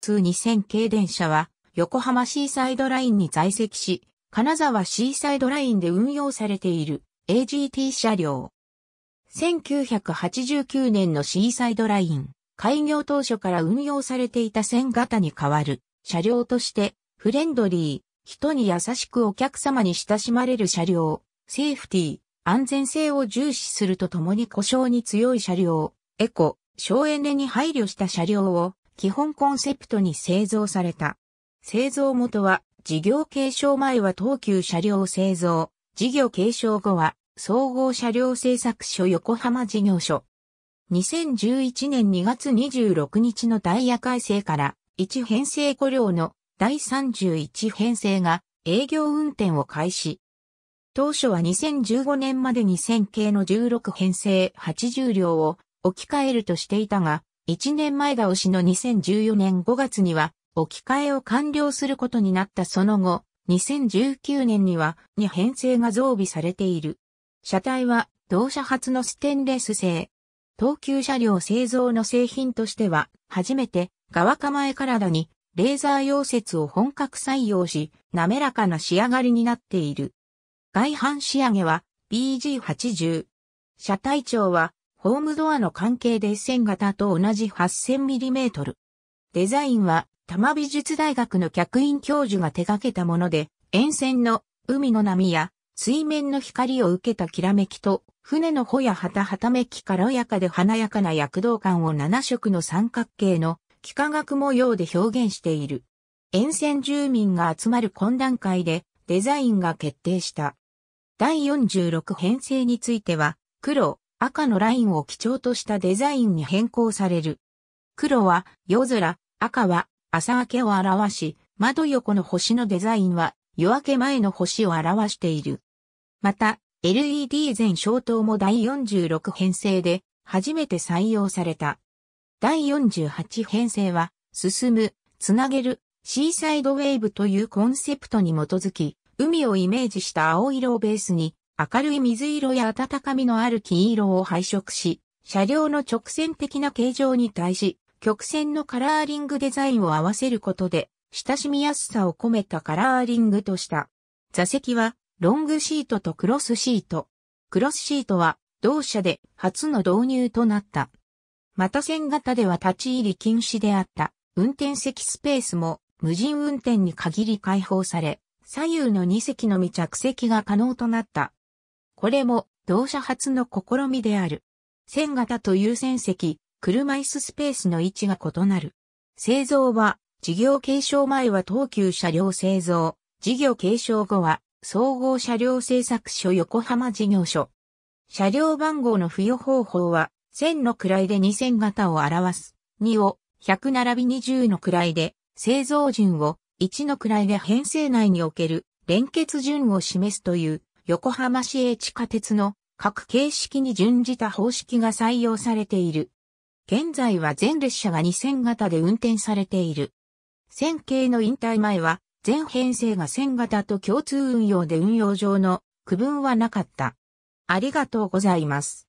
通2000系電車は横浜シーサイドラインに在籍し、金沢シーサイドラインで運用されている AGT 車両。1989年のシーサイドライン、開業当初から運用されていた線型に変わる車両としてフレンドリー、人に優しくお客様に親しまれる車両、セーフティー、安全性を重視するとともに故障に強い車両、エコ、省エネに配慮した車両を基本コンセプトに製造された。製造元は、事業継承前は東急車両製造、事業継承後は、総合車両製作所横浜事業所。2011年2月26日のダイヤ改正から1編成5両の第31編成が営業運転を開始。当初は2015年までに1000系の16編成80両を置き換えるとしていたが、1年前倒しの2014年5月には置き換えを完了することになったその後、2019年には2編成が増備されている。車体は同社発のステンレス製。東急車両製造の製品としては、初めて側構え体にレーザー溶接を本格採用し、滑らかな仕上がりになっている。外反仕上げは BG80。車体長はホームドアの関係で線型と同じ 8000mm。デザインは多摩美術大学の客員教授が手掛けたもので、沿線の海の波や水面の光を受けたきらめきと、船の帆やはたはためき軽やかで華やかな躍動感を7色の三角形の幾何学模様で表現している。沿線住民が集まる懇談会でデザインが決定した。第46編成については、黒、赤のラインを基調としたデザインに変更される。黒は夜空、赤は朝明けを表し、窓横の星のデザインは夜明け前の星を表している。また、LED 全消灯も第46編成で初めて採用された。第48編成は、進む、つなげる、シーサイドウェーブというコンセプトに基づき、海をイメージした青色をベースに、明るい水色や温かみのある金色を配色し、車両の直線的な形状に対し、曲線のカラーリングデザインを合わせることで、親しみやすさを込めたカラーリングとした。座席は、ロングシートとクロスシート。クロスシートは、同社で初の導入となった。また線型では立ち入り禁止であった、運転席スペースも、無人運転に限り開放され、左右の2席のみ着席が可能となった。これも同社初の試みである。線型と優先席、車椅子スペースの位置が異なる。製造は、事業継承前は東急車両製造、事業継承後は、総合車両製作所横浜事業所。車両番号の付与方法は、1000の位で2000型を表す。2を100並び20の位で、製造順を1の位で編成内における連結順を示すという横浜市営地下鉄の各形式に準じた方式が採用されている。現在は全列車が2000型で運転されている。線形の引退前は全編成が1000型と共通運用で運用上の区分はなかった。ありがとうございます。